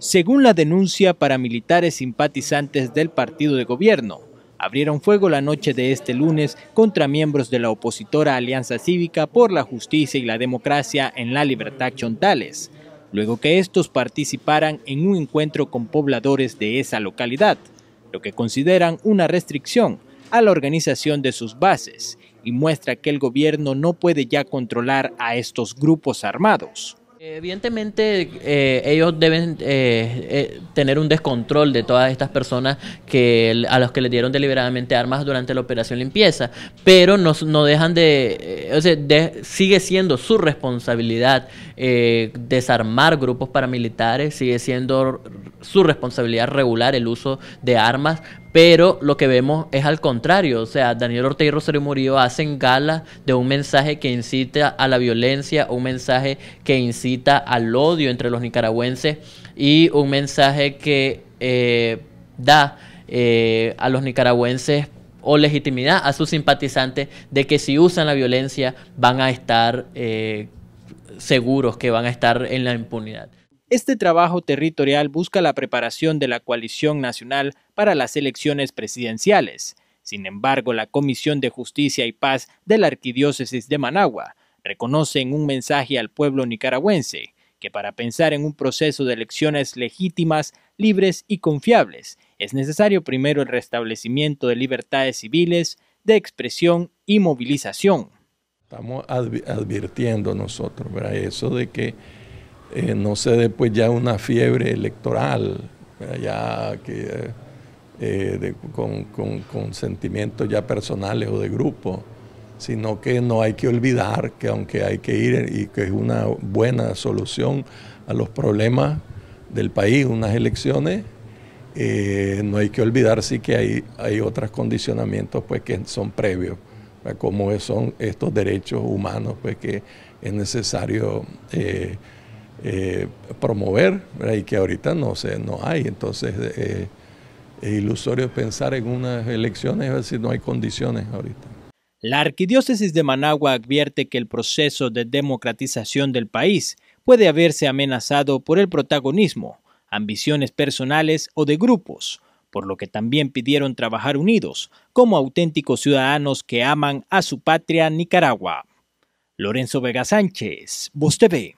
Según la denuncia, paramilitares simpatizantes del partido de gobierno abrieron fuego la noche de este lunes contra miembros de la opositora Alianza Cívica por la Justicia y la Democracia en la Libertad Chontales, luego que estos participaran en un encuentro con pobladores de esa localidad, lo que consideran una restricción a la organización de sus bases y muestra que el gobierno no puede ya controlar a estos grupos armados. Evidentemente eh, ellos deben eh, eh, tener un descontrol de todas estas personas que a los que les dieron deliberadamente armas durante la operación limpieza, pero no, dejan de, o sea, sigue siendo su responsabilidad desarmar grupos paramilitares, sigue siendo su responsabilidad regular el uso de armas, pero lo que vemos es al contrario, o sea, Daniel Ortega y Rosario Murillo hacen gala de un mensaje que incita a la violencia, un mensaje que incita al odio entre los nicaragüenses y un mensaje que eh, da eh, a los nicaragüenses o legitimidad a sus simpatizantes de que si usan la violencia van a estar eh, seguros, que van a estar en la impunidad. Este trabajo territorial busca la preparación de la coalición nacional para las elecciones presidenciales. Sin embargo, la Comisión de Justicia y Paz de la Arquidiócesis de Managua reconoce en un mensaje al pueblo nicaragüense que para pensar en un proceso de elecciones legítimas, libres y confiables, es necesario primero el restablecimiento de libertades civiles, de expresión y movilización. Estamos advirtiendo nosotros, para Eso de que eh, no se dé pues ya una fiebre electoral, eh, ya que, eh, con, sentimientos ya personales o de grupo, sino que no hay que olvidar que aunque hay que ir y que es una buena solución a los problemas del país, unas elecciones, no hay que olvidar sí que hay, hay otros condicionamientos pues que son previos, como son estos derechos humanos pues que es necesario eh, promover y que ahorita no, se, no hay. Entonces eh, es ilusorio pensar en unas elecciones, es no hay condiciones ahorita. La arquidiócesis de Managua advierte que el proceso de democratización del país puede haberse amenazado por el protagonismo, ambiciones personales o de grupos, por lo que también pidieron trabajar unidos como auténticos ciudadanos que aman a su patria Nicaragua. Lorenzo Vega Sánchez, Voz TV.